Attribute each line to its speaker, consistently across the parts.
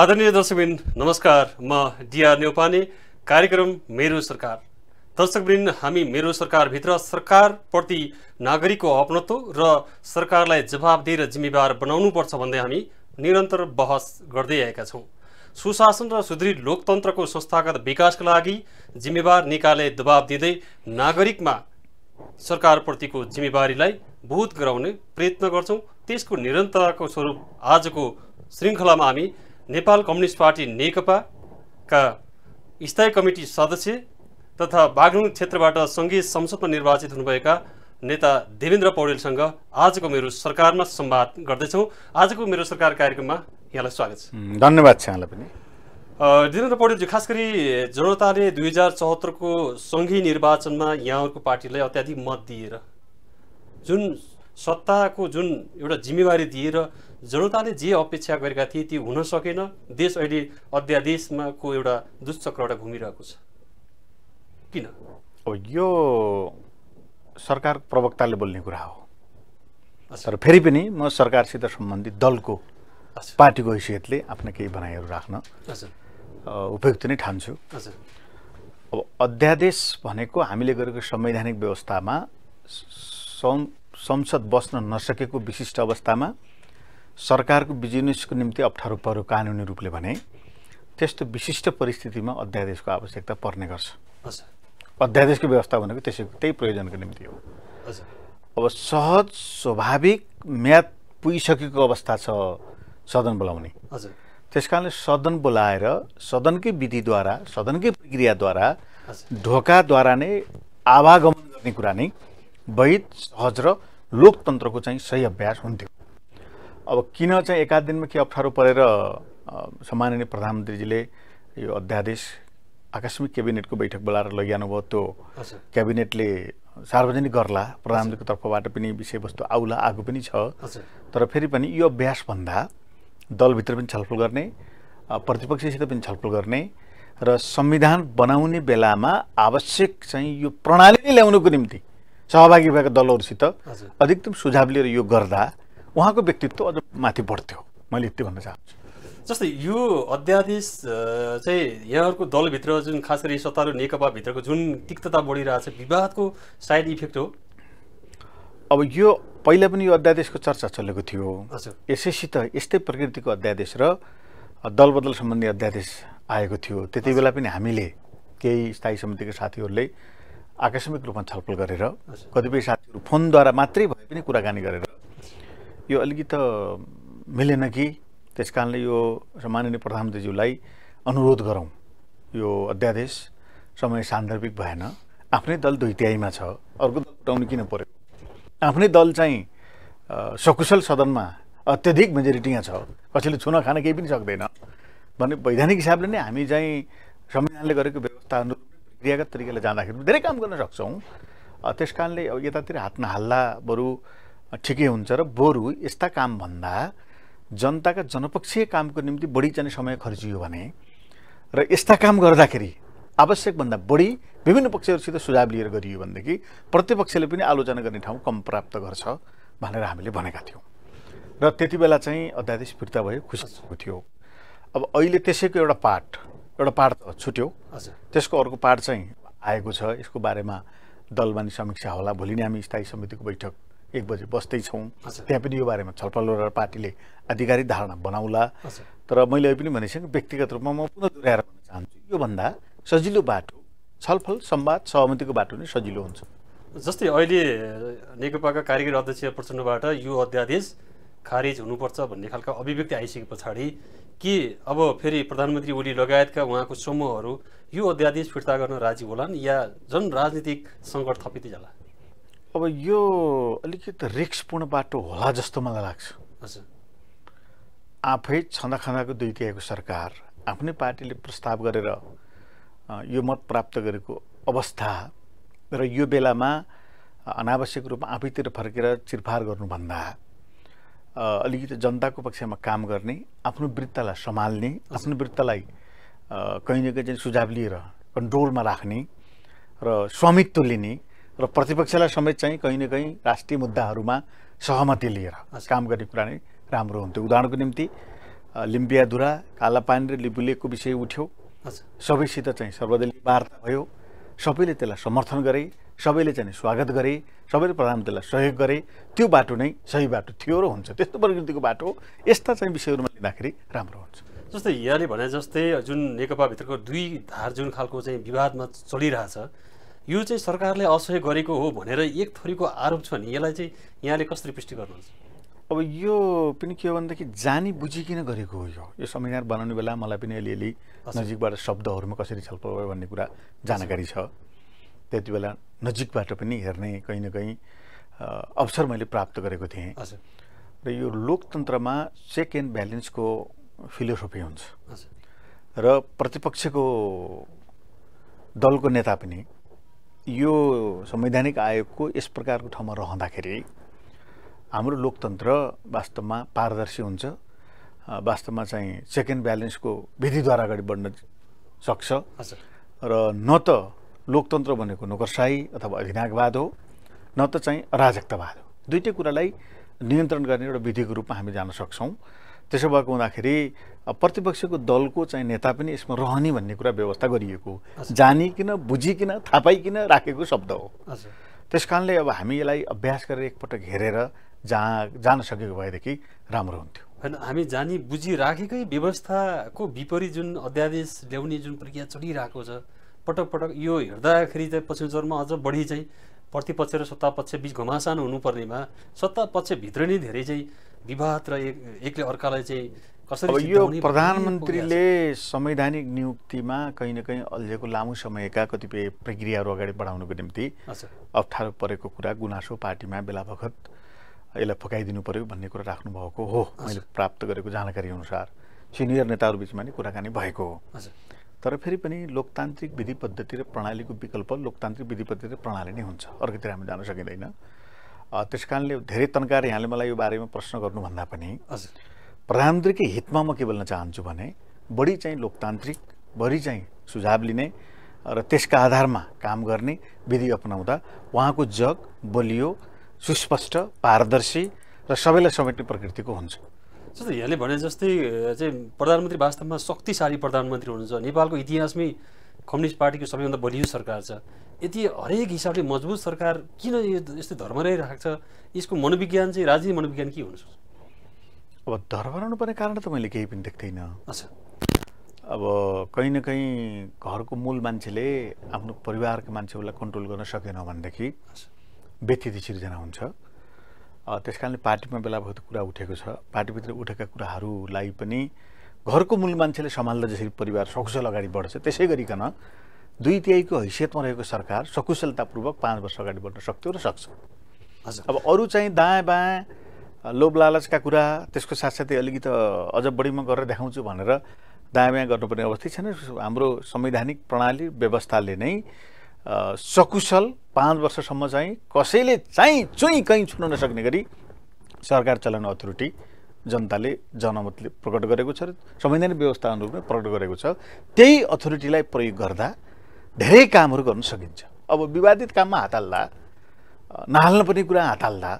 Speaker 1: आदरणीय दर्शकबिन नमस्कार म डिआर नेउपाने कार्यक्रम मेरो सरकार दर्शकबिन हामी मेरो सरकारभित्र सरकारप्रति नागरिकको अपनत्व र सरकारलाई जवाबदेही र जिम्मेवार बनाउनुपर्छ भन्दै हामी निरन्तर बहस गर्दै आएका छौँ सुशासन र सुदृढ लोकतन्त्रको संस्थागत विकासका लागि जिम्मेवार निकायले दबाब दिँदै नागरिकमा सरकारप्रतिको जिम्मेवारीलाई बोध गराउने प्रयत्न गर्छौँ त्यसको निरन्तरताको स्वरूप आजको श्रृङ्खलामा हामी नेपाल कम्युनिस्ट पार्टी नेकपाका स्थायी कमिटी सदस्य तथा बागलुङ क्षेत्रबाट सङ्घीय संसदमा निर्वाचित हुनुभएका नेता देवेन्द्र पौडेलसँग आजको मेरो सरकारमा संवाद गर्दैछौँ आजको मेरो सरकार कार्यक्रममा यहाँलाई स्वागत
Speaker 2: छ धन्यवाद छ यहाँलाई पनि
Speaker 1: देवेन्द्र पौडेलजी खास गरी जनताले दुई हजार चौहत्तरको सङ्घीय निर्वाचनमा यहाँहरूको पार्टीलाई अत्याधिक मत दिएर जुन सत्ताको जुन एउटा जिम्मेवारी दिएर जनताले जे अपेक्षा गरेका थिए त्यो हुन सकेन देश अहिले अध्यादेशमा एउटा दुष्चक्रबाट घुमिरहेको छ किन
Speaker 2: यो सरकार प्रवक्ताले बोल्ने कुरा हो तर फेरि पनि म सरकारसित सम्बन्धित दलको पार्टीको हैसियतले आफ्ना केही भनाइहरू राख्न उपयुक्त नै ठान्छु अब अध्यादेश भनेको हामीले गरेको संवैधानिक व्यवस्थामा संसद बस्न नसकेको विशिष्ट अवस्थामा सरकारको बिजनेसको निम्ति अप्ठ्यारो पऱ्यो कानुनी रूपले भने त्यस्तो विशिष्ट परिस्थितिमा अध्यादेशको आवश्यकता पर्ने गर्छ अध्यादेशको व्यवस्था भनेको त्यसै त्यही प्रयोजनको निम्ति हो अब सहज स्वाभाविक म्याद पुगिसकेको अवस्था छ सदन बोलाउने त्यस कारणले सदन बोलाएर सदनकै विधिद्वारा सदनकै प्रक्रियाद्वारा ढोकाद्वारा नै आवागमन गर्ने कुरा नै वैध सहज र लोकतन्त्रको चाहिँ सही अभ्यास हुन्थ्यो अब किन चाहिँ एकाध दिनमा के अप्ठ्यारो परेर सम्माननीय प्रधानमन्त्रीजीले यो अध्यादेश आकस्मिक क्याबिनेटको बैठक बोलाएर भयो त्यो क्याबिनेटले सार्वजनिक गर्ला प्रधानमन्त्रीको तर्फबाट पनि विषयवस्तु आउला आगो पनि छ तर फेरि पनि यो अभ्यासभन्दा दलभित्र पनि छलफल गर्ने प्रतिपक्षसित पनि छलफल गर्ने र संविधान बनाउने बेलामा आवश्यक चाहिँ यो प्रणाली नै ल्याउनुको निम्ति सहभागी भएका दलहरूसित अधिकतम सुझाव लिएर यो गर्दा उहाँको व्यक्तित्व अझ माथि बढ्थ्यो मैले यति भन्न चाहन्छु
Speaker 1: जस्तै यो अध्यादेश चाहिँ यहाँहरूको दलभित्र जुन खास गरी सत्तारू नेकपाभित्रको जुन तिक्तता बढिरहेछ विवादको साइड इफेक्ट हो
Speaker 2: अब यो पहिला पनि यो अध्यादेशको चर्चा चलेको थियो यसैसित यस्तै प्रकृतिको अध्यादेश र दलबदल सम्बन्धी अध्यादेश आएको थियो त्यति बेला पनि हामीले केही स्थायी समितिका साथीहरूले आकस्मिक रूपमा छलफल गरेर कतिपय साथीहरू फोनद्वारा मात्रै भए पनि कुराकानी गरेर यो त मिलेन कि त्यस कारणले यो माननीय प्रधानमन्त्रीज्यूलाई अनुरोध गरौँ यो अध्यादेश समय सान्दर्भिक भएन आफ्नै दल दुई तिहाईमा छ अर्को दल उठाउनु किन पर्यो आफ्नै दल चाहिँ सकुशल सदनमा अत्यधिक मेजोरिटीमा छ कसैले छुन खान केही पनि सक्दैन भने वैधानिक हिसाबले नै हामी चाहिँ संविधानले गरेको व्यवस्था क्रियागत तरिकाले जाँदाखेरि धेरै काम गर्न सक्छौँ त्यस कारणले अब यतातिर हात नहाल्दा बरु ठिकै हुन्छ र बरु यस्ता कामभन्दा जनताका जनपक्षीय कामको निम्ति बढी चाहिँ समय खर्चियो भने र यस्ता काम गर्दाखेरि आवश्यकभन्दा बढी विभिन्न पक्षहरूसित सुझाव लिएर गरियो भनेदेखि प्रतिपक्षले पनि आलोचना गर्ने ठाउँ कम प्राप्त गर्छ भनेर हामीले भनेका थियौँ र त्यति बेला चाहिँ अध्यादेश फिर्ता भयो खुसी थियो अब अहिले त्यसैको एउटा पार्ट एउटा पाठ छुट्यो त्यसको अर्को पार्ट चाहिँ आएको छ यसको बारेमा दलमानी समीक्षा होला भोलि नै हामी स्थायी समितिको बैठक एक बजे बस्दैछौँ त्यहाँ पनि यो बारेमा छलफल गरेर पार्टीले आधिकारिक धारणा बनाउला तर मैले पनि भनिसकेँ व्यक्तिगत रूपमा म पुनः दोहोऱ्याएर भन्न चाहन्छु योभन्दा सजिलो बाटो छलफल सम्वाद सहमतिको बाटो नै सजिलो हुन्छ
Speaker 1: जस्तै अहिले नेकपाका कार्यकारी अध्यक्ष प्रचण्डबाट यो अध्यादेश खारेज हुनुपर्छ भन्ने खालको अभिव्यक्ति आइसके पछाडि के अब फेरि प्रधानमन्त्री ओली लगायतका उहाँको समूहहरू यो अध्यादेश फिर्ता गर्न राजी होलान् या जन राजनीतिक सङ्कट थपिँदै जाला
Speaker 2: अब यो अलिकति रिक्सपूर्ण बाटो होला जस्तो मलाई लाग्छ हजुर आफै छँदाखँदाको दुई तिहाईको सरकार आफ्नै पार्टीले प्रस्ताव गरेर यो मत प्राप्त गरेको अवस्था र यो बेलामा अनावश्यक रूपमा आफैतिर फर्केर चिरफार गर्नुभन्दा अलिकति जनताको पक्षमा काम गर्ने आफ्नो वृत्तलाई सम्हाल्ने आफ्नो वृत्तलाई कहीँ न कहीँ चाहिँ सुझाव लिएर कन्ट्रोलमा राख्ने र स्वामित्व लिने र प्रतिपक्षलाई समेत चाहिँ कहीँ न कहीँ राष्ट्रिय मुद्दाहरूमा सहमति लिएर काम गर्ने कुरा नै राम्रो हुन्थ्यो उदाहरणको निम्ति लिम्बियाधुरा कालापानी र लिबुलेको विषय उठ्यो सबैसित चाहिँ सर्वदलीय वार्ता भयो सबैले त्यसलाई समर्थन गरे सबैले चाहिँ स्वागत गरे सबैले प्रधानमन्त्रीलाई सहयोग गरे त्यो बाटो नै सही बाटो थियो र हुन्छ त्यस्तो प्रकृतिको बाटो यस्ता चाहिँ विषयहरूमा लिँदाखेरि राम्रो हुन्छ
Speaker 1: जस्तै यहाँले भने जस्तै जुन नेकपाभित्रको दुई धार जुन खालको चाहिँ विवादमा चलिरहेछ यो चाहिँ सरकारले असहयोग गरेको हो भनेर एक थरीको आरोप छ नि यसलाई चाहिँ यहाँले कसरी पुष्टि गर्नुहुन्छ अब यो पनि के हो
Speaker 2: भनेदेखि जानी बुझिकन गरेको हो यो यो संविधान बनाउने बेला मलाई पनि अलिअलि नजिकबाट शब्दहरूमा कसरी छलफल भयो भन्ने कुरा जानकारी छ त्यति बेला नजिकबाट पनि हेर्ने कहीँ न कहीँ अवसर मैले प्राप्त गरेको थिएँ र यो लोकतन्त्रमा चेक एन्ड ब्यालेन्सको फिलोसफी हुन्छ र प्रतिपक्षको दलको नेता पनि यो संवैधानिक आयोगको यस प्रकारको ठाउँमा रहँदाखेरि हाम्रो लोकतन्त्र वास्तवमा पारदर्शी हुन्छ वास्तवमा चाहिँ चेक एन्ड ब्यालेन्सको विधिद्वारा अगाडि बढ्न सक्छ र न त लोकतन्त्र भनेको नोकरसाई अथवा अधिनायकवाद हो न त चाहिँ अराजकतावाद हो दुइटै कुरालाई नियन्त्रण गर्ने एउटा विधिको रूपमा हामी जान सक्छौँ त्यसो भएको हुँदाखेरि प्रतिपक्षको दलको चाहिँ नेता पनि यसमा रहने भन्ने कुरा व्यवस्था गरिएको जानिकन बुझिकन थाहा पाइकन राखेको शब्द हो त्यस कारणले अब हामी यसलाई अभ्यास गरेर एकपटक हेरेर जहाँ जान सकेको
Speaker 1: भएदेखि राम्रो हुन्थ्यो होइन हामी जानी बुझिराखेकै व्यवस्थाको विपरीत जुन अध्यादेश ल्याउने जुन प्रक्रिया चलिरहेको छ पटक पटक यो हेर्दाखेरि चाहिँ पछिल्लो चरणमा अझ बढी चाहिँ प्रतिपक्ष र सत्तापक्ष बिच घमासान हुनुपर्नेमा सत्तापक्षभित्र नै धेरै चाहिँ विवाद र एक एकले अर्कालाई चाहिँ कसरी यो प्रधानमन्त्रीले
Speaker 2: संवैधानिक नियुक्तिमा कहीँ न कहीँ अहिलेको लामो समयका कतिपय प्रक्रियाहरू अगाडि बढाउनको निम्ति अप्ठ्यारो परेको कुरा गुनासो पार्टीमा बेला बखत यसलाई फकाइदिनु पर्यो भन्ने कुरा राख्नुभएको हो मैले प्राप्त गरेको जानकारी अनुसार सिनियर नेताहरू बिचमा नै कुराकानी भएको हो तर फेरि पनि लोकतान्त्रिक विधि पद्धति र प्रणालीको विकल्प लोकतान्त्रिक विधि पद्धति र प्रणाली नै हुन्छ अर्कोतिर हामी जान सकिँदैन त्यस कारणले धेरै तन्कार यहाँले मलाई यो बारेमा प्रश्न गर्नुभन्दा पनि हजुर प्रधानमन्त्रीकै हितमा म के बोल्न चाहन्छु भने बढी चाहिँ लोकतान्त्रिक बढी चाहिँ सुझाव लिने र त्यसका आधारमा काम गर्ने विधि अपनाउँदा उहाँको जग बलियो सुस्पष्ट पारदर्शी र सबैलाई समेट्ने प्रकृतिको हुन्छ
Speaker 1: जस्तो यहाँले भने जस्तै चाहिँ प्रधानमन्त्री वास्तवमा शक्तिशाली प्रधानमन्त्री हुनुहुन्छ नेपालको इतिहासमै कम्युनिस्ट पार्टीको सबैभन्दा बलियो सरकार छ यति हरेक हिसाबले मजबुत सरकार किन यो यस्तो धर्म रहिरहेको छ यसको मनोविज्ञान चाहिँ राजनीति मनोविज्ञान के हुन्छ अब धर्म रहनुपर्ने
Speaker 2: कारण त मैले केही पनि देख्दैन अच्छा अब कहीँ न कहीँ घरको मूल मान्छेले आफ्नो परिवारको मान्छेहरूलाई कन्ट्रोल गर्न सकेन भनेदेखि व्यक्ति सिर्जना हुन्छ त्यस कारणले पार्टीमा बेला बेलाभूत कुरा उठेको छ पार्टीभित्र उठेका कुराहरूलाई पनि घरको मूल मान्छेले सम्हाल्दा जसरी परिवार सकुशल अगाडि बढ्छ त्यसै गरिकन दुई तिहाईको हैसियतमा रहेको सरकार सकुशलतापूर्वक पाँच वर्ष अगाडि बढ्न सक्थ्यो र सक्छ हजुर अब अरू चाहिँ दायाँ बायाँ लोभ लालचका कुरा त्यसको साथसाथै अलिकति अझ बढीमा गरेर देखाउँछु भनेर दायाँ बायाँ गर्नुपर्ने अवस्था छैन हाम्रो संवैधानिक प्रणाली व्यवस्थाले नै सकुशल पाँच वर्षसम्म चाहिँ कसैले चाहिँ चुइँ कहीँ छुन नसक्ने गरी सरकार चलाउने अथोरिटी जनताले जनमतले प्रकट गरेको छ र संवैधानिक व्यवस्था नै प्रकट गरेको छ त्यही अथोरिटीलाई प्रयोग गर्दा धेरै कामहरू गर्न सकिन्छ अब विवादित काममा हात हाल्दा नहाल्नुपर्ने कुरा हात हाल्दा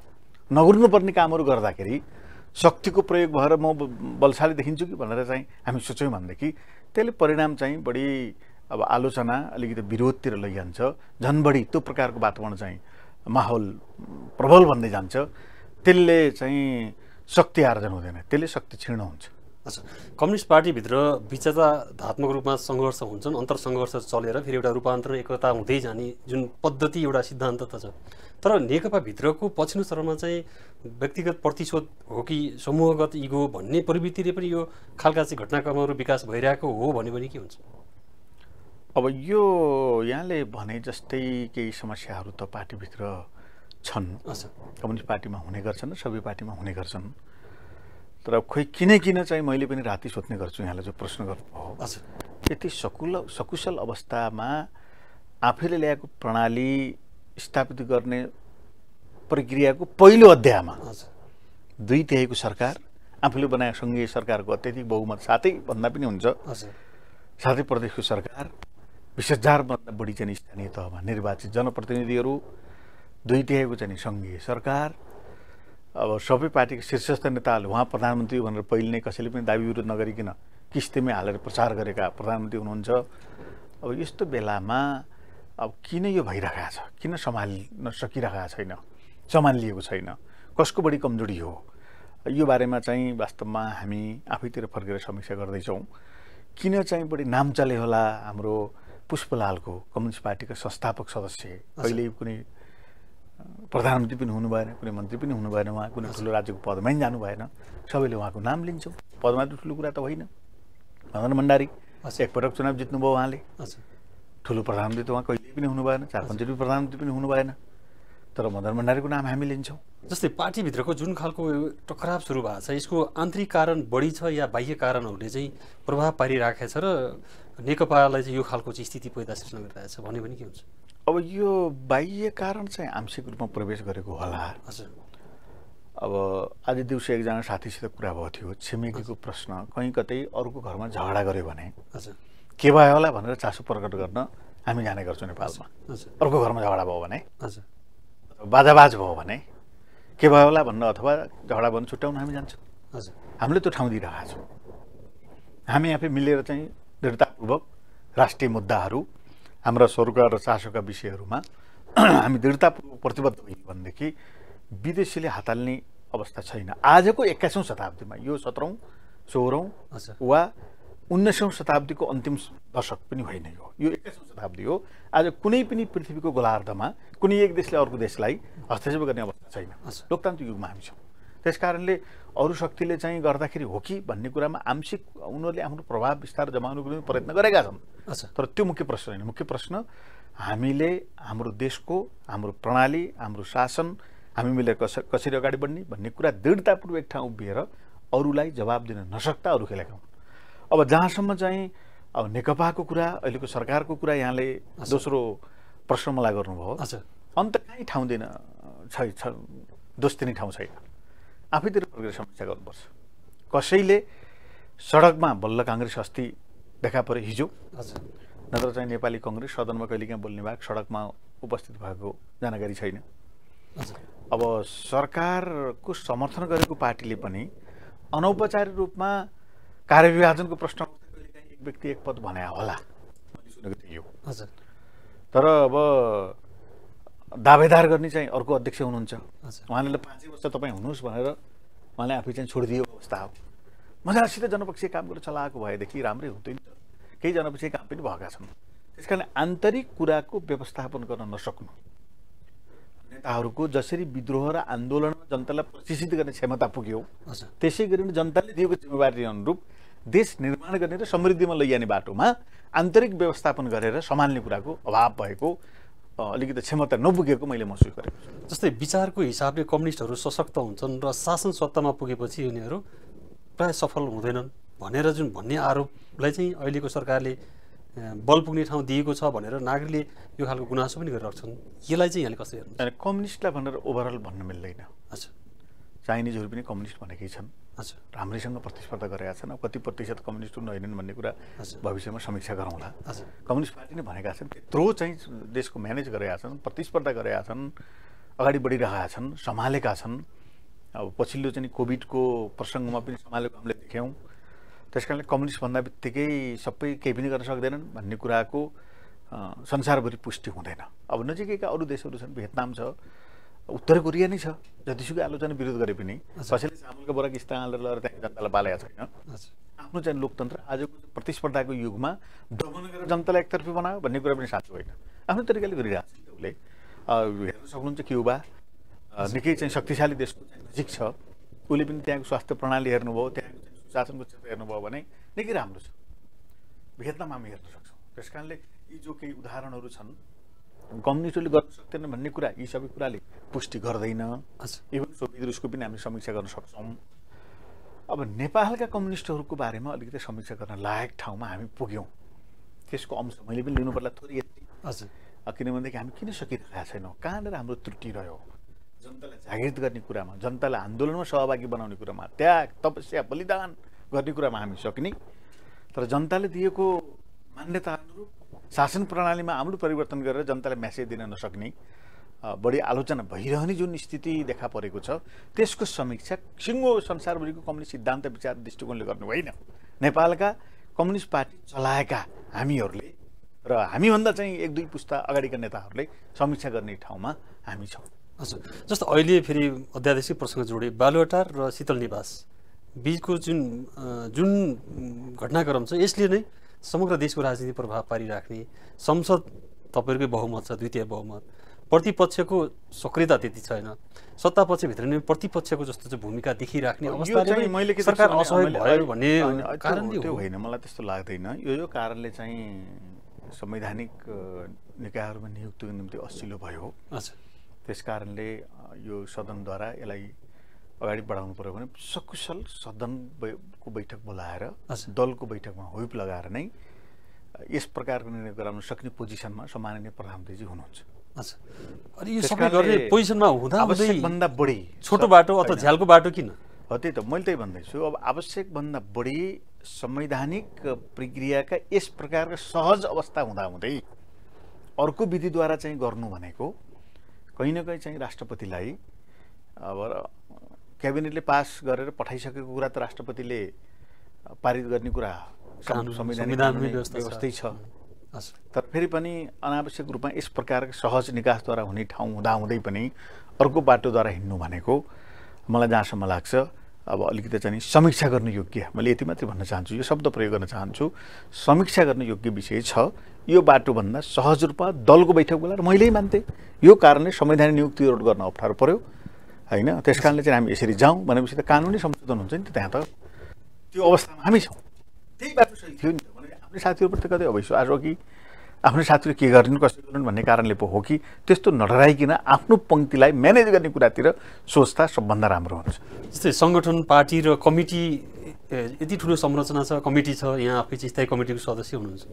Speaker 2: नगर्नुपर्ने कामहरू गर्दाखेरि शक्तिको प्रयोग भएर म बलशाली देखिन्छु कि भनेर चाहिँ हामी सोच्यौँ भनेदेखि त्यसले परिणाम चाहिँ बढी अब आलोचना अलिकति विरोधतिर लैजान्छ झन् बढी त्यो प्रकारको वातावरण चाहिँ माहौल प्रबल भन्दै जान्छ त्यसले चाहिँ शक्ति आर्जन हुँदैन त्यसले शक्ति क्षीर्ण हुन्छ
Speaker 1: अच्छा कम्युनिस्ट पार्टीभित्र विचारात्मक रूपमा सङ्घर्ष हुन्छन् अन्तर्सङ्घर्ष चलेर फेरि एउटा रूपान्तरण एकता हुँदै जाने जुन पद्धति एउटा सिद्धान्त त छ तर नेकपाभित्रको पछिल्लो चरणमा चाहिँ व्यक्तिगत प्रतिशोध हो कि समूहगत इगो भन्ने प्रवृत्तिले पनि यो खालका चाहिँ घटनाक्रमहरू विकास भइरहेको हो भने पनि के हुन्छ
Speaker 2: अब यो यहाँले भने जस्तै केही समस्याहरू त पार्टीभित्र छन् कम्युनिस्ट पार्टीमा हुने गर्छन् सबै पार्टीमा हुने गर्छन् तर खोइ किन किन चाहिँ मैले पनि राति सोध्ने गर्छु यहाँलाई जो प्रश्न गर्नुभयो त्यति सकुल सकुशल अवस्थामा आफैले ल्याएको प्रणाली स्थापित गर्ने प्रक्रियाको पहिलो अध्यायमा दुई तिहाईको सरकार आफूले बनाएको सङ्घीय सरकारको अत्यधिक बहुमत साथै भन्दा पनि हुन्छ साथै प्रदेशको सरकार बिस हजारभन्दा बढी चाहिँ स्थानीय तहमा निर्वाचित जनप्रतिनिधिहरू दुई तिहाईको चाहिँ सङ्घीय सरकार अब सबै पार्टीको शीर्षस्थ नेताहरूले उहाँ प्रधानमन्त्री भनेर पहिले नै कसैले पनि दाबी विरोध नगरिकन किस्तीमै हालेर प्रचार गरेका प्रधानमन्त्री हुनुहुन्छ अब यस्तो बेलामा अब किन यो भइरहेको छ किन सम्हाल्न सकिरहेको छैन सम्हालिएको छैन कसको बढी कमजोरी हो यो बारेमा चाहिँ वास्तवमा हामी आफैतिर फर्केर समीक्षा गर्दैछौँ किन चाहिँ बढी नाम चले होला हाम्रो पुष्पलालको कम्युनिस्ट पार्टीका संस्थापक सदस्य कहिले कुनै प्रधानमन्त्री पनि हुनु भएन कुनै मन्त्री पनि हुनु भएन उहाँ कुनै ठुलो राज्यको पदमै जानु भएन सबैले उहाँको नाम लिन्छौँ पदमा त ठुलो कुरा त होइन मदन भण्डारी एकपटक चुनाव जित्नुभयो उहाँले ठुलो प्रधानमन्त्री त उहाँ कहिले पनि हुनु भएन चार पनि प्रधानमन्त्री पनि
Speaker 1: हुनु भएन तर मदन भण्डारीको नाम हामी लिन्छौँ जस्तै पार्टीभित्रको जुन खालको टकराव सुरु भएको छ यसको आन्तरिक कारण बढी छ या बाह्य कारणहरूले चाहिँ प्रभाव पारिराखेको छ र नेकपालाई चाहिँ यो खालको चाहिँ स्थिति पैदा छ भन्यो भने के हुन्छ अब यो बाह्य
Speaker 2: कारण चाहिँ आंशिक रूपमा प्रवेश गरेको होला हजुर अब आज दिउँसो एकजना साथीसित कुरा भएको थियो छिमेकीको प्रश्न कहीँ कतै अर्को घरमा झगडा गऱ्यो भने हजुर के भयो होला भनेर चासो प्रकट गर्न हामी जाने गर्छौँ नेपालमा अर्को घरमा झगडा भयो भने हजुर बाजाबाज भयो भने के भयो होला भन्न अथवा झगडा भन्नु छुट्याउन हामी जान्छौँ हजुर हामीले त्यो ठाउँ दिइरहेको छौँ हामी आफै मिलेर चाहिँ दृढतापूर्वक राष्ट्रिय मुद्दाहरू हाम्रा सरकार र चासोका विषयहरूमा हामी दृढतापूर्वक प्रतिबद्ध भयौँ भनेदेखि विदेशीले हातल्ने अवस्था छैन आजको एक्काइसौँ शताब्दीमा यो सत्रौँ सोह्रौँ वा उन्नाइसौँ शताब्दीको अन्तिम दशक पनि होइन यो यो एक्काइसौँ शताब्दी हो आज कुनै पनि पृथ्वीको गोलार्धमा कुनै एक देशले अर्को देशलाई हस्तक्षेप गर्ने अवस्था छैन लोकतान्त्रिक युगमा हामी छौँ त्यस कारणले अरू शक्तिले चाहिँ गर्दाखेरि हो कि भन्ने कुरामा आंशिक उनीहरूले आफ्नो प्रभाव विस्तार जमाउनुको निम्ति प्रयत्न गरेका छन् तर त्यो मुख्य प्रश्न होइन मुख्य प्रश्न हामीले हाम्रो देशको हाम्रो प्रणाली हाम्रो शासन हामी मिलेर कस कसरी अगाडि बढ्ने भन्ने कुरा दृढतापूर्वक एक ठाउँ उभिएर अरूलाई जवाब दिन नसक्दा अरू खेलेका हुन् अब जहाँसम्म चाहिँ अब नेकपाको कुरा अहिलेको सरकारको कुरा यहाँले दोस्रो प्रश्न मलाई गर्नुभयो अन्त कहीँ ठाउँदैन छ दोष ठाउँ छैन आफैतिर फर्केर समस्या गर्नुपर्छ कसैले सडकमा बल्ल काङ्ग्रेस अस्ति देखा पऱ्यो हिजो नत्र चाहिँ नेपाली कङ्ग्रेस सदनमा कहिलेकाहीँ बोल्ने भाग सडकमा उपस्थित भएको जानकारी छैन अब सरकारको समर्थन गरेको पार्टीले पनि अनौपचारिक रूपमा कार्यविभाजनको प्रश्न एक व्यक्ति एक पद भने होला सुनेको तर अब दावेदार गर्ने चाहिँ अर्को अध्यक्ष हुनुहुन्छ उहाँले पाँचै वर्ष तपाईँ हुनुहोस् भनेर उहाँले आफै चाहिँ छोडिदियो अवस्था हो मजासित जनपक्षीय काम गरेर चलाएको भएदेखि राम्रै हुँदैन केही जनपक्षीय काम पनि भएका छन् त्यस कारण आन्तरिक कुराको व्यवस्थापन गर्न नसक्नु नेताहरूको जसरी विद्रोह र आन्दोलनमा जनतालाई प्रशिक्षित गर्ने क्षमता पुग्यो त्यसै गरी जनताले दिएको जिम्मेवारी अनुरूप देश निर्माण गर्ने र समृद्धिमा लैजाने बाटोमा आन्तरिक व्यवस्थापन गरेर सम्हाल्ने कुराको अभाव भएको अलिकति क्षमता
Speaker 1: नपुगेको मैले महसुस गरेको छु जस्तै विचारको हिसाबले कम्युनिस्टहरू सशक्त हुन्छन् र शासन सत्तामा पुगेपछि उनीहरू प्राय सफल हुँदैनन् भनेर जुन भन्ने आरोपलाई चाहिँ अहिलेको सरकारले बल पुग्ने ठाउँ दिएको छ भनेर नागरिकले यो खालको गुनासो पनि गरिरहेको छन् यसलाई चाहिँ यहाँले कसरी हेर्नु कम्युनिस्टलाई भनेर ओभरअल भन्न मिल्दैन हजुर चाइनिजहरू पनि कम्युनिस्ट
Speaker 2: भनेकै छन् राम्रैसँग प्रतिस्पर्धा गरेका छन् अब कति प्रतिशत कम्युनिस्ट हुन् भन्ने कुरा भविष्यमा समीक्षा गरौँला कम्युनिस्ट पार्टीले भनेका छन् त्यत्रो चाहिँ देशको म्यानेज गरेका छन् प्रतिस्पर्धा गरेका छन् अगाडि बढिरहेका छन् सम्हालेका छन् अब पछिल्लो चाहिँ कोभिडको प्रसङ्गमा पनि सम्हालेको हामीले देख्यौँ त्यस कारणले कम्युनिस्ट भन्दा बित्तिकै सबै केही पनि गर्न सक्दैनन् भन्ने कुराको संसारभरि पुष्टि हुँदैन अब नजिकैका अरू देशहरू छन् भियतनाम छ उत्तर कोरिया नै छ जतिसुकै आलोचना विरोध गरे पनि कसैले चामलको बरक किस्ता हालेर लगेर त्यहाँको जनतालाई पालेको छैन आफ्नो चाहिँ लोकतन्त्र आजको प्रतिस्पर्धाको युगमा दमन गरेर जनतालाई एकतर्फी बनायो भन्ने कुरा पनि साँचो होइन आफ्नो तरिकाले गरिरहेको छ उसले हेर्न सक्नुहुन्छ क्युबा निकै चाहिँ शक्तिशाली देशको नजिक छ उसले पनि त्यहाँको स्वास्थ्य प्रणाली हेर्नुभयो त्यहाँको सुशासनको क्षेत्र हेर्नुभयो भने निकै राम्रो छ भियतनाम हामी हेर्न सक्छौँ त्यस कारणले यी जो केही उदाहरणहरू छन् कम्युनिस्टले गर्न सक्दैन भन्ने कुरा यी सबै कुराले पुष्टि गर्दैन इभन सोभियत रुसको पनि हामी समीक्षा गर्न सक्छौँ अब नेपालका कम्युनिस्टहरूको बारेमा अलिकति समीक्षा गर्न लायक ठाउँमा हामी पुग्यौँ त्यसको अंश मैले पनि लिनु पर्ला थोरै यति हजुर किनभनेदेखि हामी किन सकिरहेका छैनौँ कहाँनिर हाम्रो त्रुटि रह्यो जनतालाई जागृत गर्ने कुरामा जनतालाई आन्दोलनमा सहभागी बनाउने कुरामा त्याग तपस्या बलिदान गर्ने कुरामा हामी सक्ने तर जनताले दिएको मान्यता अनुरूप शासन प्रणालीमा आमूल परिवर्तन गरेर जनतालाई म्यासेज दिन नसक्ने बढी आलोचना भइरहने जुन स्थिति देखा परेको छ त्यसको समीक्षा सिङ्गो संसारभरिको कम्युनिस्ट सिद्धान्त विचार दृष्टिकोणले गर्नु होइन नेपालका कम्युनिस्ट पार्टी चलाएका हामीहरूले र हामीभन्दा चाहिँ एक दुई पुस्ता अगाडिका नेताहरूले समीक्षा गर्ने
Speaker 1: ठाउँमा हामी छौँ हजुर जस्तो अहिले फेरि अध्यादेशिक प्रसङ्ग जोडे बालुवाटार र शीतल निवास बिचको जुन जुन घटनाक्रम छ यसले नै समग्र देशको राजनीति प्रभाव पारिराख्ने संसद तपाईँहरूकै बहुमत छ द्वितीय बहुमत प्रतिपक्षको सक्रियता त्यति छैन सत्तापक्षभित्र नै प्रतिपक्षको जस्तो चाहिँ भूमिका देखिराख्ने अवस्थाले सरकार असहयोग भयो भन्ने कारणले होइन
Speaker 2: मलाई त्यस्तो लाग्दैन यो यो कारणले चाहिँ संवैधानिक निकायहरूमा नियुक्तिको निम्ति असिलो भयो त्यस कारणले यो सदनद्वारा यसलाई अगाडि बढाउनु पर्यो भने सकुशल सदनको बैठक बोलाएर दलको बैठकमा होइप लगाएर नै यस प्रकारको निर्णय गराउन सक्ने पोजिसनमा सम्माननीय प्रधानमन्त्रीजी हुनुहुन्छ यो सबै गर्ने पोजिसनमा हुँदा बढी छोटो बाटो अथवा झ्यालको
Speaker 1: बाटो किन हो त्यही
Speaker 2: त मैले त्यही भन्दैछु अब आवश्यकभन्दा बढी संवैधानिक प्रक्रियाका यस प्रकारका सहज अवस्था हुँदाहुँदै अर्को विधिद्वारा चाहिँ गर्नु भनेको कहीँ न कहीँ चाहिँ राष्ट्रपतिलाई अब क्याबिनेटले पास गरेर पठाइसकेको कुरा त राष्ट्रपतिले पारित गर्ने कुरा व्यवस्थै छ तर फेरि पनि अनावश्यक रूपमा यस प्रकारको सहज निकासद्वारा हुने ठाउँ हुँदाहुँदै पनि अर्को बाटोद्वारा हिँड्नु भनेको मलाई जहाँसम्म लाग्छ अब अलिकति चाहिँ समीक्षा गर्न योग्य मैले यति मात्रै भन्न चाहन्छु यो शब्द प्रयोग गर्न चाहन्छु समीक्षा गर्न योग्य विषय छ यो बाटोभन्दा सहज रूपमा दलको बैठक बोलाएर मैले मान्थेँ यो कारणले संवैधानिक नियुक्तिहरू गर्न अप्ठ्यारो पऱ्यो होइन त्यस कारणले चाहिँ हामी यसरी जाउँ भनेपछि त कानुनी संशोधन हुन्छ नि त त्यहाँ त त्यो अवस्थामा हामी छौँ त्यही बाटो सही थियो नि त भने आफ्नै साथीहरूप्रति कतै अविश्वास हो कि आफ्नो साथीहरू के गर्ने कसरी गर्नु भन्ने कारणले पो हो कि त्यस्तो नडराइकन आफ्नो पङ्क्तिलाई म्यानेज गर्ने कुरातिर सोच्दा सबभन्दा राम्रो हुन्छ
Speaker 1: जस्तै सङ्गठन पार्टी र कमिटी यति ठुलो संरचना छ कमिटी छ यहाँ आफै चाहिँ स्थायी कमिटीको सदस्य हुनुहुन्छ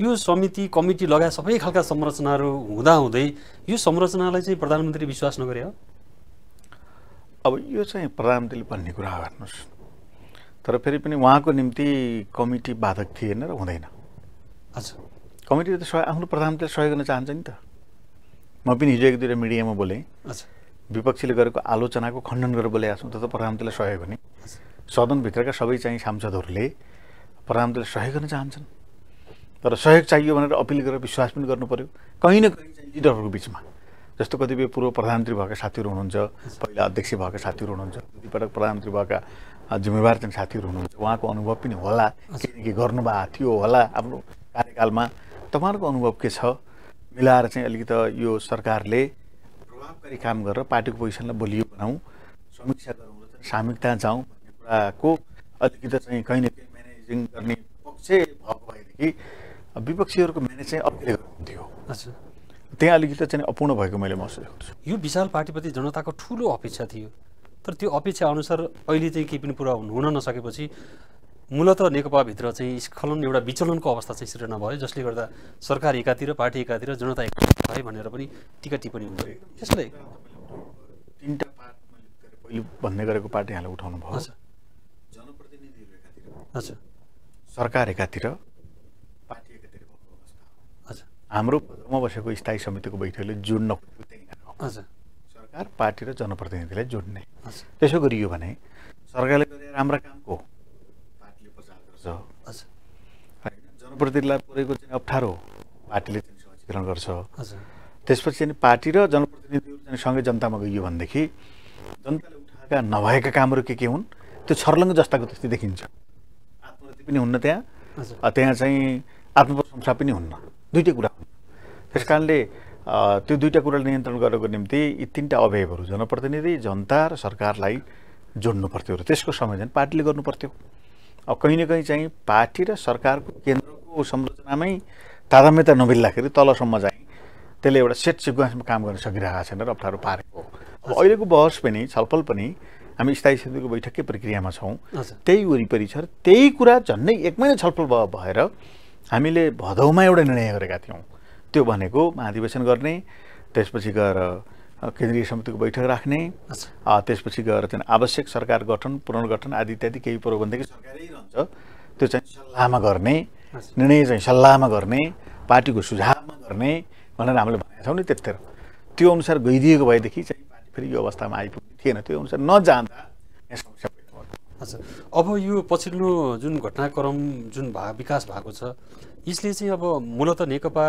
Speaker 1: यो समिति कमिटी लगायत सबै खालका संरचनाहरू हुँदाहुँदै यो संरचनालाई चाहिँ प्रधानमन्त्री विश्वास नगरे हो अब यो चाहिँ प्रधानमन्त्रीले भन्ने कुरा हो
Speaker 2: हेर्नुहोस् तर फेरि पनि उहाँको निम्ति कमिटी बाधक थिएन र हुँदैन अच्छा कमिटीले त सहयोग आफ्नो प्रधानमन्त्रीले सहयोग गर्न चाहन्छ नि त म पनि हिजो एक दुईवटा मिडियामा बोलेँ अच्छा विपक्षीले गरेको आलोचनाको खण्डन गरेर बोलेका छौँ त प्रधानमन्त्रीलाई सहयोग हुने सदनभित्रका सबै चाहिँ सांसदहरूले प्रधानमन्त्रीले सहयोग गर्न चाहन्छन् तर सहयोग चाहियो भनेर अपिल गरेर विश्वास पनि गर्नु पऱ्यो कहीँ न कहीँ चाहिँ लिडरहरूको बिचमा जस्तो कतिपय पूर्व प्रधानमन्त्री भएका साथीहरू हुनुहुन्छ पहिला अध्यक्ष भएका साथीहरू हुनुहुन्छ दुईपटक प्रधानमन्त्री भएका जिम्मेवार चाहिँ साथीहरू हुनुहुन्छ उहाँको अनुभव पनि होला के गर्नुभएको थियो होला आफ्नो कार्यकालमा तपाईँहरूको अनुभव के छ मिलाएर चाहिँ अलिकति यो सरकारले प्रभावकारी काम गरेर पार्टीको पोजिसनलाई बलियो बनाऊ समीक्षा गरौँ सामिकता जाउँ भन्ने कुराको अलिकति चाहिँ कहीँ न कहीँ म्यानेजिङ गर्ने पक्ष भएको भएदेखि विपक्षीहरूको म्यानेज चाहिँ अर्कोले गर्नुहुन्थ्यो त्यहाँ अलिकति चाहिँ अपूर्ण भएको मैले महसुस
Speaker 1: गर्छु यो विशाल पार्टीप्रति जनताको ठुलो अपेक्षा थियो तर त्यो अपेक्षा अनुसार अहिले चाहिँ केही पनि पुरा हुन नसकेपछि मूलत नेकपाभित्र चाहिँ स्खलन एउटा विचलनको अवस्था चाहिँ सिर्जना भयो जसले गर्दा सरकार एकातिर पार्टी एकातिर जनता एकातिर भए भनेर पनि टिका टिप्पणी हुन्छ
Speaker 2: यसले तिनवटा पहिले भन्ने गरेको पार्टी यहाँले उठाउनु भयो हजुर सरकार एकातिर हाम्रो पदमा बसेको स्थायी समितिको बैठकले जोड्न खोज्यो सरकार पार्टी र जनप्रतिनिधिलाई जोड्ने त्यसो गरियो भने सरकारले गरे राम्रा कामको पार्टीले प्रचार गर्छ होइन जनप्रतिनिधिलाई परेको चाहिँ अप्ठ्यारो पार्टीले चाहिँ सहजीकरण गर्छ त्यसपछि चाहिँ पार्टी र जनप्रतिनिधिहरू सँगै जनतामा गइयो भनेदेखि जनताले उठाएका नभएका कामहरू के के हुन् त्यो छर्लङ्ग जस्ताको त्यस्तै देखिन्छ आत्महत्या पनि हुन्न त्यहाँ त्यहाँ चाहिँ आत्मप्रशंसा पनि हुन्न दुइटै कुरा त्यस कारणले त्यो दुईवटा कुरालाई नियन्त्रण गर्नको निम्ति यी तिनवटा अवयवहरू जनप्रतिनिधि जनता र सरकारलाई जोड्नु पर्थ्यो र त्यसको संयोजन पार्टीले गर्नु पर्थ्यो अब कहीँ न कहीँ चाहिँ पार्टी र सरकारको केन्द्रको संरचनामै तारम्यता नमिल्दाखेरि तलसम्म चाहिँ त्यसले एउटा सेट सिक्वेन्समा काम गर्न सकिरहेको छैन र अप्ठ्यारो पारेको अब अहिलेको बहस पनि छलफल पनि हामी स्थायी समितिको बैठकै प्रक्रियामा छौँ त्यही वरिपरि छ त्यही कुरा झन्डै एक महिना छलफल भएर हामीले भदौमा एउटा निर्णय गरेका थियौँ त्यो भनेको महाधिवेशन गर्ने त्यसपछि गएर केन्द्रीय समितिको बैठक राख्ने त्यसपछि गएर चाहिँ आवश्यक सरकार गठन पुनर्गठन आदि इत्यादि केही प्रबन्धकी सरकारै रहन्छ त्यो चाहिँ सल्लाहमा गर्ने निर्णय चाहिँ सल्लाहमा गर्ने पार्टीको सुझावमा गर्ने भनेर हामीले भनेका छौँ नि त्यतिर त्यो अनुसार गइदिएको भएदेखि चाहिँ पार्टी फेरि यो अवस्थामा आइपुग्ने थिएन त्यो अनुसार नजाँदा यहाँ
Speaker 1: हजुर अब यो पछिल्लो जुन घटनाक्रम जुन भा विकास भएको छ यसले चाहिँ अब मूलत नेकपा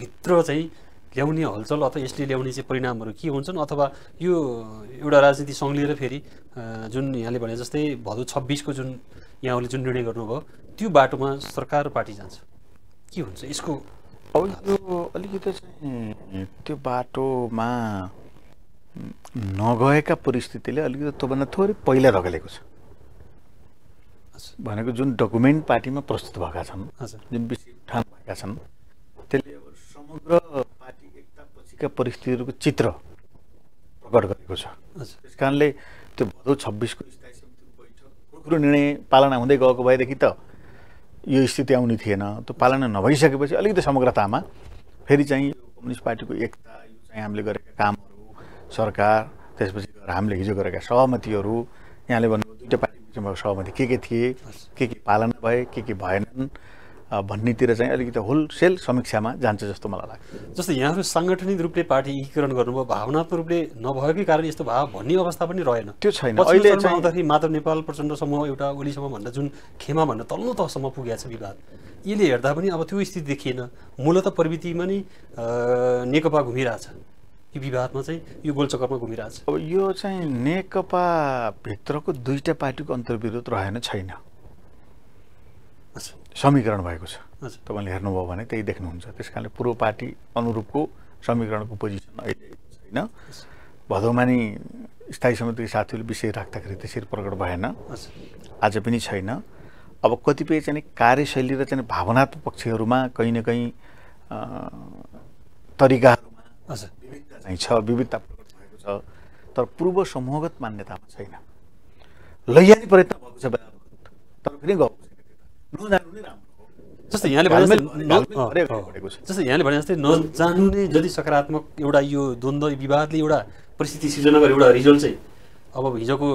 Speaker 1: भित्र चाहिँ ल्याउने हलचल अथवा यसले ल्याउने चाहिँ परिणामहरू के हुन्छन् अथवा यो एउटा राजनीति सङ्घलिएर फेरि जुन यहाँले भने जस्तै भदौ छब्बिसको जुन यहाँहरूले जुन निर्णय गर्नुभयो त्यो बाटोमा सरकार पार्टी जान्छ के हुन्छ यसको अब यो अलिकति चाहिँ त्यो बाटोमा
Speaker 2: नगएका परिस्थितिले अलिकति त्योभन्दा थोरै पहिला रगलेको छ भनेको जुन डकुमेन्ट पार्टीमा प्रस्तुत भएका छन् जुन विषय उठान भएका छन् त्यसले समग्र पार्टी एकतापछिका परिस्थितिहरूको चित्र प्रकट गरेको छ त्यस कारणले त्यो भदौ छब्बिसको स्थायी समितिको बैठक कुरो निर्णय पालना हुँदै गएको भएदेखि त यो स्थिति आउने थिएन त्यो पालना नभइसकेपछि अलिकति समग्रतामा फेरि चाहिँ कम्युनिस्ट पार्टीको एकता यो चाहिँ हामीले गरेका काम सरकार त्यसपछि गएर हामीले हिजो गरेका सहमतिहरू यहाँले भन्नुभयो दुइटा पार्टी बिचमा भएको सहमति के के थिए के के पालना भए के के भएनन् भन्नेतिर चाहिँ अलिकति होलसेल समीक्षामा जान्छ जस्तो मलाई
Speaker 1: लाग्छ जस्तो यहाँहरू साङ्गठनिक रूपले पार्टी एकीकरण गर्नुभयो भावनात्मक रूपले नभएकै कारण यस्तो भाव भन्ने अवस्था पनि रहेन त्यो छैन अहिले आउँदाखेरि माधव नेपाल प्रचण्ड समूह एउटा ओलीसम्म भन्दा जुन खेमा भन्दा तल्लो तहसम्म पुगेको छ विवाद यसले हेर्दा पनि अब त्यो स्थिति देखिएन मूलत प्रवृत्तिमा नै नेकपा घुमिरहेछ यो विवादमा चाहिँ यो गोलचक्करमा घुमिरहेको अब यो चाहिँ नेकपाभित्रको
Speaker 2: दुईवटा पार्टीको अन्तर्विरोध रहेन छैन समीकरण भएको छ तपाईँले हेर्नुभयो भने त्यही देख्नुहुन्छ त्यस कारणले पूर्व पार्टी अनुरूपको समीकरणको पोजिसन अहिले छैन भदौमानी स्थायी समितिको साथीहरूले विषय राख्दाखेरि त्यसरी प्रकट भएन आज पनि छैन अब कतिपय चाहिँ कार्यशैली र चाहिँ भावनात्मक पक्षहरूमा कहीँ न कहीँ तरिकाहरूमा चाहिँ छ विविधता प्रकट भएको छ तर पूर्व समूहगत मान्यतामा छैन
Speaker 1: लैयानी प्रयत्न भएको छ तर पनि गएको छैन नजानु नै राम्रो जस्तै यहाँले भने जस्तै यहाँले भने जस्तै नजानु नै जति सकारात्मक एउटा यो द्वन्द विवादले एउटा परिस्थिति सिर्जना गरेर एउटा रिजल्ट चाहिँ अब हिजोको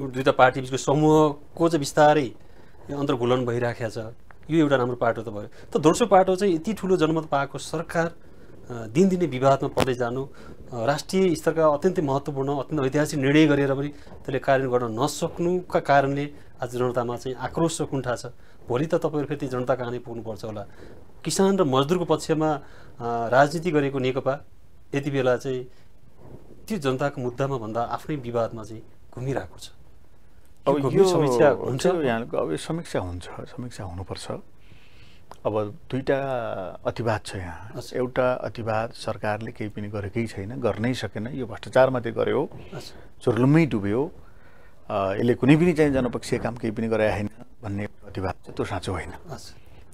Speaker 1: दुईवटा पार्टी बिचको समूहको चाहिँ बिस्तारै अन्तर्घुलन भइराखेको छ यो एउटा राम्रो पाटो त भयो त दोस्रो पाटो चाहिँ यति ठुलो जनमत पाएको सरकार दिनदिनै विवादमा पर्दै जानु राष्ट्रिय स्तरका अत्यन्तै महत्त्वपूर्ण अत्यन्त ऐतिहासिक निर्णय गरेर पनि त्यसले कार्यान्वयन गर्न नसक्नुका कारणले आज जनतामा चाहिँ आक्रोश र कुण्ठा छ भोलि त तपाईँहरू फेरि जनताको कहाँ नै पुग्नुपर्छ होला किसान र मजदुरको पक्षमा राजनीति गरेको नेकपा यति बेला चाहिँ त्यो जनताको मुद्दामा भन्दा आफ्नै विवादमा चाहिँ घुमिरहेको छ अब यो समीक्षा हुन्छ
Speaker 2: यहाँको अब यो समीक्षा हुन्छ समीक्षा हुनुपर्छ अब दुईवटा अतिवाद छ यहाँ एउटा अतिवाद सरकारले केही पनि गरेकै छैन गर्नै सकेन यो भ्रष्टाचार मात्रै गर्यो चुर्लुम्मै डुब्यो यसले कुनै पनि चाहिँ जनपक्षीय काम केही पनि गराएको होइन भन्ने अतिवाद छ त्यो साँचो होइन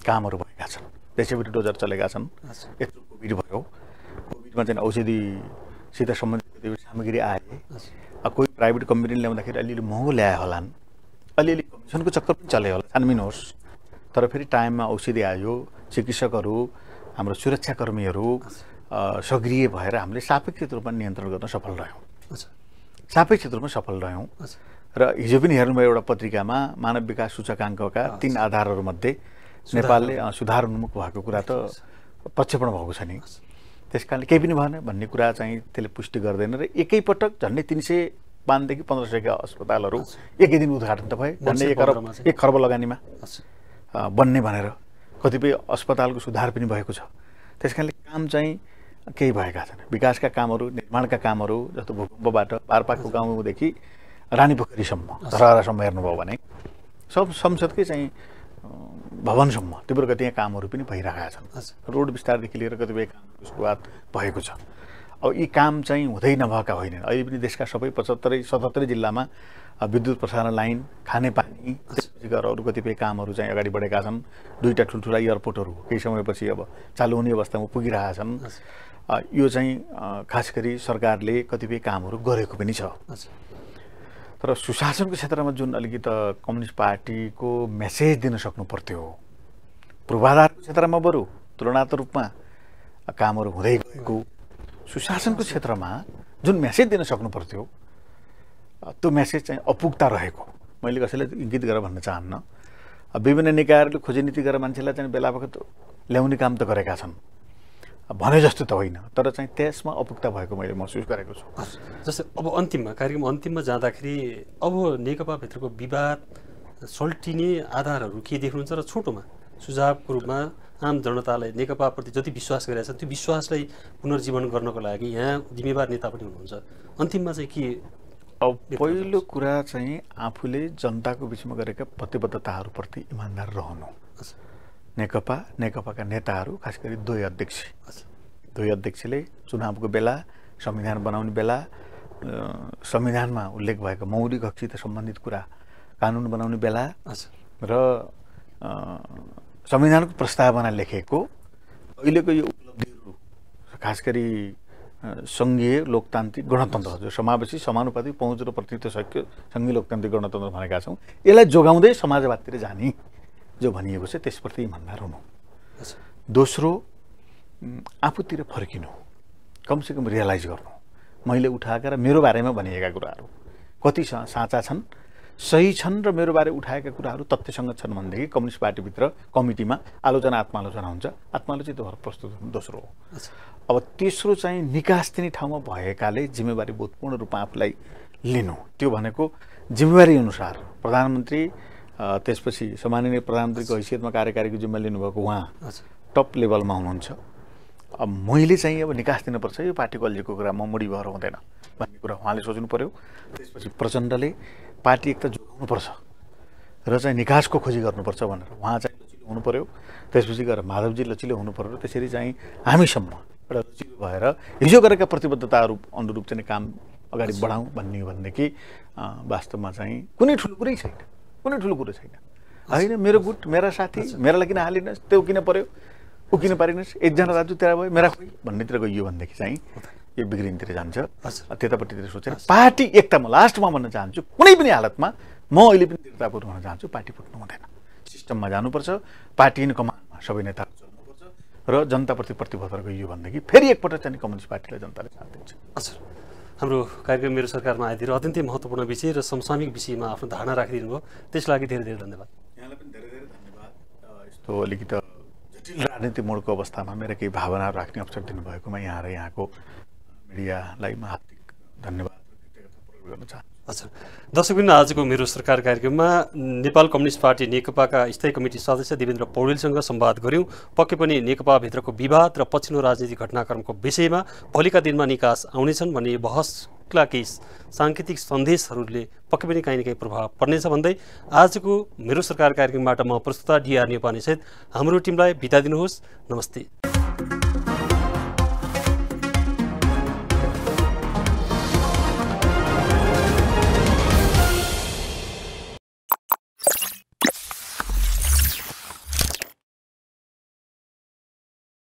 Speaker 2: कामहरू भएका छन् त्यसैबाट डोजर चलेका छन् यत्रो कोभिड भयो कोभिडमा चाहिँ औषधिसित सम्बन्धित सामग्री आए कोही प्राइभेट कम्पनीले ल्याउँदाखेरि अलिअलि महँगो ल्यायो होलान् अलिअलि कमिसनको चक्कर पनि चले होला छानबिन होस् तर फेरि टाइममा औषधि आयो चिकित्सकहरू हाम्रो सुरक्षाकर्मीहरू सक्रिय भएर हामीले सापेक्षित रूपमा नियन्त्रण गर्न सफल रह्यौँ सापेक्षित रूपमा सफल रह्यौँ र हिजो पनि हेर्नुभयो एउटा पत्रिकामा मानव विकास सूचकाङ्कका तिन आधारहरूमध्ये नेपालले सुधार उन्मुख भएको कुरा त प्रक्षेपण भएको छ नि त्यस कारणले केही पनि भएन भन्ने कुरा चाहिँ त्यसले पुष्टि गर्दैन र एकैपटक झन्डै तिन सय पाँचदेखि पन्ध्र सयका अस्पतालहरू एकै दिन उद्घाटन त भए झन्डै एक अरब एक खर्ब लगानीमा बन्ने भनेर कतिपय अस्पतालको सुधार पनि भएको छ त्यस कारणले काम चाहिँ केही भएका छन् विकासका कामहरू निर्माणका कामहरू जस्तो भूकम्पबाट पारपाको गाउँदेखि रानी पोखरीसम्म रहरासम्म हेर्नुभयो भने सब संसदकै चाहिँ भवनसम्म तीव्र गतिका कामहरू पनि भइरहेका छन् रोड विस्तारदेखि लिएर कतिपय कामको सुरुवात भएको छ अब यी काम चाहिँ हुँदै नभएका होइनन् अहिले पनि देशका सबै पचहत्तरै सतहत्तरै जिल्लामा विद्युत प्रसारण लाइन खानेपानी अरू कतिपय कामहरू चाहिँ अगाडि बढेका छन् दुईवटा ठुल्ठुला एयरपोर्टहरू केही समयपछि अब चालु हुने अवस्थामा पुगिरहेका छन् यो चाहिँ खास गरी सरकारले कतिपय कामहरू गरेको पनि छ तर सुशासनको क्षेत्रमा जुन अलिकति कम्युनिस्ट पार्टीको मेसेज दिन सक्नु पर्थ्यो पूर्वाधारको क्षेत्रमा बरु तुलनात्मक रूपमा कामहरू हुँदै गएको सुशासनको क्षेत्रमा जुन मेसेज दिन सक्नु पर्थ्यो त्यो मेसेज चाहिँ अपुग्ता रहेको मैले कसैलाई इङ्गित गरेर भन्न चाहन्न विभिन्न निकायहरूले खोजी नीति गरेर मान्छेलाई चाहिँ बेला बखत ल्याउने काम त गरेका छन् भने जस्तो त होइन तर चाहिँ त्यसमा अपुग्ता भएको मैले महसुस गरेको छु
Speaker 1: जस्तै अब अन्तिममा कार्यक्रम अन्तिममा जाँदाखेरि अब नेकपाभित्रको विवाद सल्टिने आधारहरू के देख्नुहुन्छ र छोटोमा सुझावको रूपमा आम जनतालाई नेकपाप्रति जति विश्वास गरेका छन् त्यो विश्वासलाई पुनर्जीवन गर्नको लागि यहाँ जिम्मेवार नेता पनि हुनुहुन्छ अन्तिममा चाहिँ के अब पहिलो कुरा चाहिँ आफूले
Speaker 2: जनताको बिचमा गरेका प्रतिबद्धताहरूप्रति इमान्दार रहनु नेकपा नेकपाका नेताहरू खास गरी दुवै अध्यक्ष दुई अध्यक्षले चुनावको बेला संविधान बनाउने बेला संविधानमा उल्लेख भएको मौलिक हकसित सम्बन्धित कुरा कानुन बनाउने बेला र संविधानको प्रस्तावना लेखेको अहिलेको यो उपलब्धिहरू खास गरी सङ्घीय लोकतान्त्रिक गणतन्त्र जो समावेशी समानुपातिक पहुँच र सक्यो सङ्घीय लोकतान्त्रिक गणतन्त्र भनेका छौँ यसलाई जोगाउँदै समाजवादतिर जाने जो भनिएको छ त्यसप्रति इमान्दार हुनु दोस्रो आफूतिर फर्किनु कमसेकम रियलाइज गर्नु मैले उठाएका र मेरो बारेमा भनिएका कुराहरू कति साँचा छन् सही छन् र मेरो बारे उठाएका कुराहरू तथ्यसँग छन् भनेदेखि कम्युनिस्ट पार्टीभित्र कमिटीमा आलोचना आत्मालोचना हुन्छ आत्मालोचित भएर प्रस्तुत हुनु दोस्रो हो अब तेस्रो चाहिँ निकास दिने ठाउँमा भएकाले जिम्मेवारी बोधपूर्ण रूपमा आफूलाई लिनु त्यो भनेको जिम्मेवारी अनुसार प्रधानमन्त्री त्यसपछि सामान्य प्रधानमन्त्रीको हैसियतमा कार्यकारीको जिम्मा लिनुभएको उहाँ टप लेभलमा हुनुहुन्छ अब मैले चाहिँ अब निकास दिनुपर्छ यो पार्टी कलेजको म मुडी भएर हुँदैन भन्ने कुरा उहाँले सोच्नु पऱ्यो त्यसपछि प्रचण्डले पार्टी एक त जोगाउनुपर्छ र चाहिँ निकासको खोजी गर्नुपर्छ भनेर उहाँ चाहिँ लचिलो हुनु पऱ्यो त्यसपछि गएर माधवजी लचिलो हुनु पऱ्यो त्यसरी चाहिँ हामीसम्म एउटा लचिलो भएर हिजो गरेका प्रतिबद्धताहरू अनुरूप चाहिँ काम अगाडि बढाउँ भन्ने हो भनेदेखि वास्तवमा चाहिँ कुनै ठुलो कुरै छैन कुनै ठुलो कुरो छैन होइन मेरो गुट मेरा साथी मेरालाई किन हालिनुहोस् त्यो किन पऱ्यो ऊ किन पारिनुहोस् एकजना दाजु त्यहाँ भयो मेरा खोइ भन्नेतिर गइयो भनेदेखि चाहिँ यो बिग्रिनतिर जान्छ त्यतापट्टितिर सोचेर पार्टी एकता म लास्टमा भन्न चाहन्छु कुनै पनि हालतमा म अहिले पनि एकतापूर्ण हुन चाहन्छु पार्टी फुट्नु हुँदैन सिस्टममा जानुपर्छ पार्टी इन कमानमा सबै नेता
Speaker 1: चल्नुपर्छ र जनताप्रति प्रतिबद्धता यो भनेदेखि फेरि एकपटक चाहिँ कम्युनिस्ट पार्टीलाई जनताले साथ दिन्छ हजुर हाम्रो कार्यक्रम मेरो सरकारमा आइदिएर अत्यन्तै महत्त्वपूर्ण विषय र समसामिक विषयमा आफ्नो धारणा राखिदिनु भयो त्यसको लागि धेरै धेरै धन्यवाद यहाँलाई पनि धेरै धेरै
Speaker 2: धन्यवाद यस्तो अलिकति जटिल राजनीति मोडको अवस्थामा मेरो केही भावनाहरू राख्ने अवसर दिनुभएकोमा यहाँ र यहाँको मिडियालाई म हार्दिक धन्यवाद
Speaker 1: दर्शकबिन आजको मेरो सरकार कार्यक्रममा नेपाल कम्युनिस्ट पार्टी नेकपाका स्थायी कमिटी सदस्य देवेन्द्र पौडेलसँग सम्वाद गऱ्यौँ पक्कै पनि नेकपाभित्रको विवाद र पछिल्लो राजनीतिक घटनाक्रमको विषयमा भोलिका दिनमा निकास आउनेछन् भन्ने बहसका केही साङ्केतिक सन्देशहरूले पक्कै पनि काहीँ न काहीँ प्रभाव पर्नेछ भन्दै आजको मेरो सरकार कार्यक्रमबाट म प्रस्तुता डिआर नेपालीसहित हाम्रो टिमलाई बिता दिनुहोस् नमस्ते